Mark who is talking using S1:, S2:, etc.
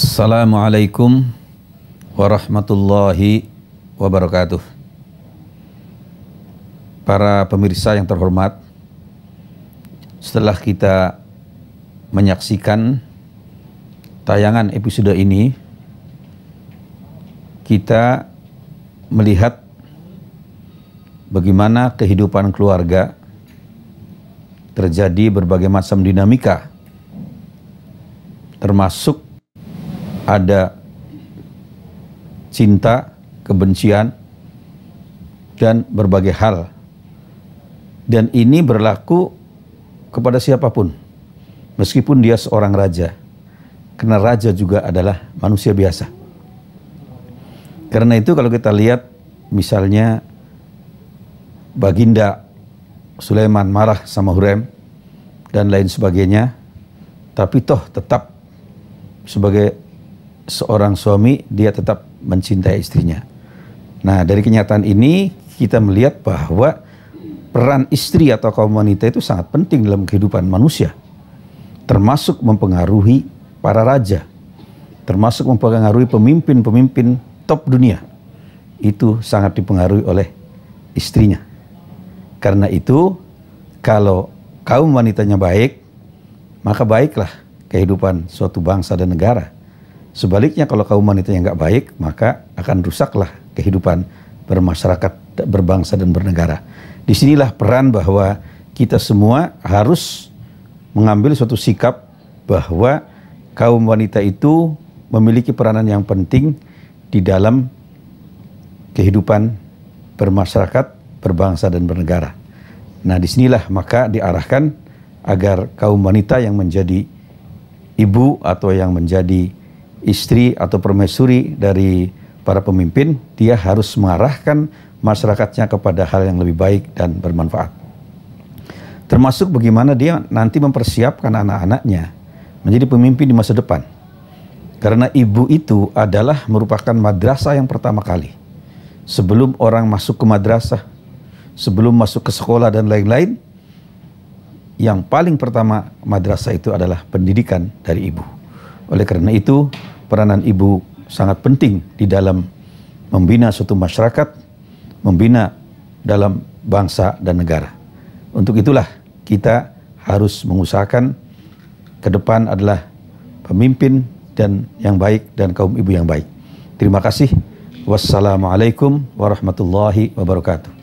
S1: Assalamualaikum warahmatullahi wabarakatuh. Para pemirsa yang terhormat, setelah kita menyaksikan tayangan episode ini, kita melihat bagaimana kehidupan keluarga terjadi berbagai macam dinamika, termasuk ada cinta, kebencian, dan berbagai hal. Dan ini berlaku kepada siapapun, meskipun dia seorang raja, karena raja juga adalah manusia biasa. Karena itu, kalau kita lihat, misalnya Baginda Sulaiman marah sama Hurem dan lain sebagainya, tapi toh tetap sebagai seorang suami dia tetap mencintai istrinya. Nah, dari kenyataan ini kita melihat bahwa peran istri atau kaum wanita itu sangat penting dalam kehidupan manusia. Termasuk mempengaruhi para raja, termasuk mempengaruhi pemimpin-pemimpin top dunia. Itu sangat dipengaruhi oleh istrinya. Karena itu, kalau kaum wanitanya baik, maka baiklah kehidupan suatu bangsa dan negara. Sebaliknya kalau kaum wanita yang nggak baik, maka akan rusaklah kehidupan bermasyarakat, berbangsa dan bernegara. Disinilah peran bahwa kita semua harus mengambil suatu sikap bahwa kaum wanita itu memiliki peranan yang penting di dalam kehidupan bermasyarakat, berbangsa dan bernegara. Nah, disinilah maka diarahkan agar kaum wanita yang menjadi ibu atau yang menjadi istri atau permaisuri dari para pemimpin, dia harus mengarahkan masyarakatnya kepada hal yang lebih baik dan bermanfaat. Termasuk bagaimana dia nanti mempersiapkan anak-anaknya menjadi pemimpin di masa depan. Karena ibu itu adalah merupakan madrasah yang pertama kali. Sebelum orang masuk ke madrasah, sebelum masuk ke sekolah dan lain-lain, yang paling pertama madrasah itu adalah pendidikan dari ibu. Oleh karena itu, peranan ibu sangat penting di dalam membina suatu masyarakat, membina dalam bangsa dan negara. Untuk itulah kita harus mengusahakan ke depan adalah pemimpin dan yang baik dan kaum ibu yang baik. Terima kasih. Wassalamualaikum warahmatullahi wabarakatuh.